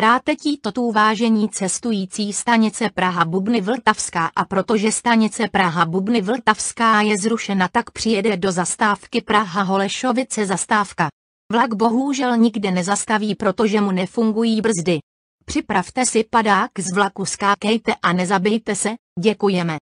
Rátetí totů vážení cestující stanice Praha Bubny Vltavská a protože stanice Praha Bubny Vltavská je zrušena tak přijede do zastávky Praha Holešovice zastávka. Vlak bohužel nikde nezastaví protože mu nefungují brzdy. Připravte si padák z vlaku skákejte a nezabijte se, děkujeme.